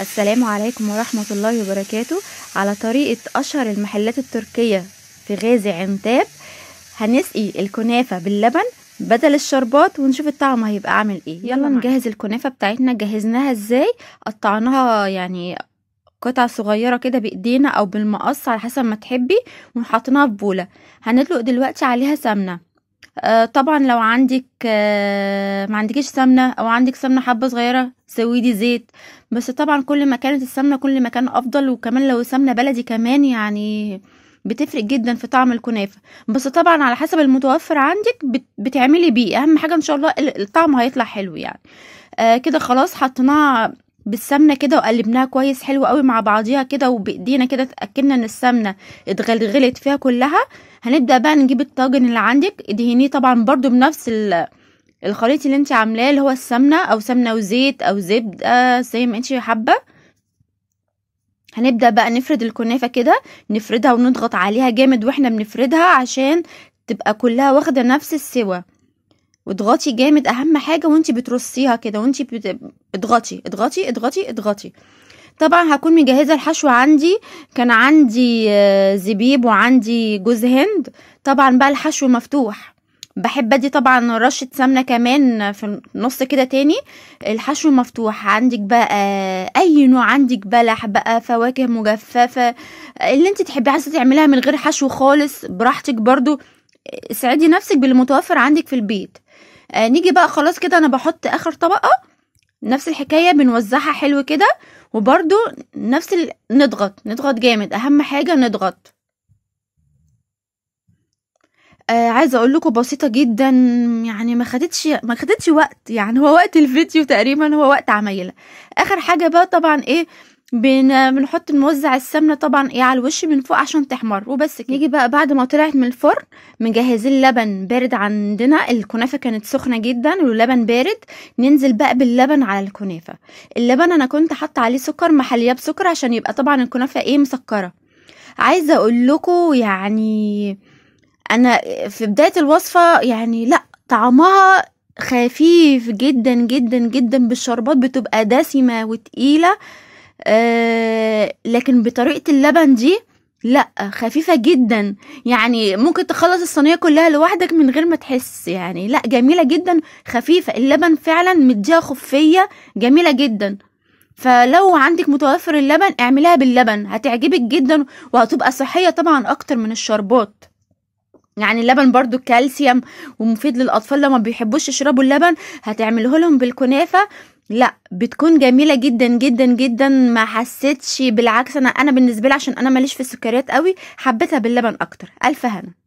السلام عليكم ورحمة الله وبركاته على طريقة أشهر المحلات التركية في غازي عنتاب هنسقي الكنافة باللبن بدل الشربات ونشوف الطعم هيبقى عامل ايه يلا, نجهز الكنافة بتاعتنا جهزناها ازاي قطعناها يعني قطع صغيره كده بايدينا او بالمقص على حسب ما تحبي ونحطناها في بوله هندلق دلوقتي عليها سمنه آه، طبعا لو عندك آه، ما عندكيش سمنه او عندك سمنه حبه صغيره زودي زيت بس طبعا كل ما كانت السمنه كل ما كان افضل وكمان لو سمنه بلدي كمان يعني بتفرق جدا في طعم الكنافه بس طبعا على حسب المتوفر عندك بتعملي بيه اهم حاجه ان شاء الله الطعم هيطلع حلو يعني آه كده خلاص حطيناها بالسمنه كده وقلبناها كويس حلو قوي مع بعضيها كده وبايدينا كده اتاكدنا ان السمنه اتغلغلت فيها كلها هنبدا بقى نجيب الطاجن اللي عندك ادهنيه طبعا برضو بنفس الخليط اللي انت عاملاه اللي هو السمنه او سمنه وزيت او زبده زي ما انت حابه هنبدا بقى نفرد الكنافه كده نفردها ونضغط عليها جامد واحنا بنفردها عشان تبقى كلها واخده نفس السوا واضغطي جامد اهم حاجه وانت بترصيها كده وانت بت... اضغطي اضغطي اضغطي اضغطي طبعا هكون مجهزه الحشو عندي كان عندي آه، زبيب وعندي جوز هند طبعا بقى الحشو مفتوح بحب ادي طبعا رشه سمنه كمان في النص كده تاني الحشو مفتوح عندك بقى آه، اي نوع عندك بلح بقى فواكه مجففه اللي انت تحبي عايزه تعمليها من غير حشو خالص براحتك برضو اسعدي آه، نفسك بالمتوفر عندك في البيت آه نيجي بقى خلاص كده انا بحط اخر طبقه نفس الحكايه بنوزعها حلو كده وبرده نفس ال... نضغط نضغط جامد اهم حاجه نضغط آه عايزه اقول لكم بسيطه جدا يعني ما خدتش ما خدتش وقت يعني هو وقت الفيديو تقريبا هو وقت عمايله اخر حاجه بقى طبعا ايه بن... بنحط نوزع السمنه طبعا ايه على الوش من فوق عشان تحمر وبس كده نيجي بقى بعد ما طلعت من الفرن مجهزين لبن بارد عندنا الكنافه كانت سخنه جدا واللبن بارد ننزل بقى باللبن على الكنافه اللبن انا كنت حاطه عليه سكر محليه بسكر عشان يبقى طبعا الكنافه ايه مسكره عايزه اقول لكم يعني انا في بدايه الوصفه يعني لا طعمها خفيف جدا جدا جدا بالشربات بتبقى دسمه وتقيله آه، لكن بطريقه اللبن دي لا خفيفة جدا يعني ممكن تخلص الصينية كلها لوحدك من غير ما تحس يعني لا جميلة جدا خفيفة اللبن فعلا مديها خفية جميلة جدا فلو عندك متوفر اللبن اعمليها باللبن هتعجبك جدا وهتبقى صحية طبعا اكتر من الشربات يعني اللبن برضو كالسيوم ومفيد للاطفال لو بيحبوش يشربوا اللبن هتعمله لهم بالكنافه لا بتكون جميله جدا جدا جدا ما حسيتش بالعكس انا انا بالنسبه لي عشان انا ماليش في السكريات قوي حبيتها باللبن اكتر الف هنا